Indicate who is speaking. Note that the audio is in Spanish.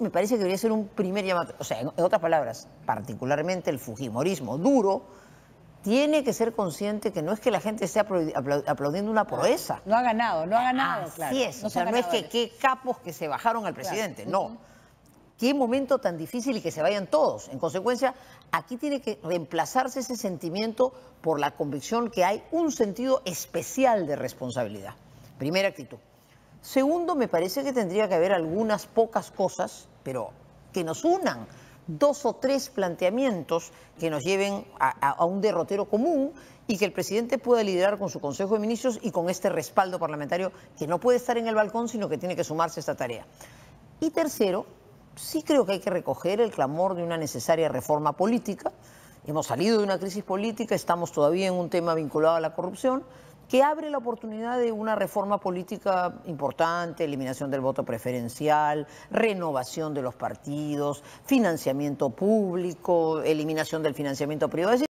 Speaker 1: me parece que debería ser un primer llamado. O sea, en otras palabras, particularmente el Fujimorismo duro tiene que ser consciente que no es que la gente esté aplaudiendo una proeza. No ha ganado, no ha ganado, Así es, o sea, no es que qué capos que se bajaron al presidente, no. Qué momento tan difícil y que se vayan todos. En consecuencia, aquí tiene que reemplazarse ese sentimiento por la convicción que hay un sentido especial de responsabilidad. Primera actitud. Segundo, me parece que tendría que haber algunas pocas cosas, pero que nos unan dos o tres planteamientos que nos lleven a, un derrotero común y que el presidente pueda liderar con su Consejo de Ministros y con este respaldo parlamentario que no puede estar en el balcón, sino que tiene que sumarse a esta tarea. Y tercero, sí creo que hay que recoger el clamor de una necesaria reforma política. Hemos salido de una crisis política, estamos todavía en un tema vinculado a la corrupción que abre la oportunidad de una reforma política importante, eliminación del voto preferencial, renovación de los partidos, financiamiento público, eliminación del financiamiento privado.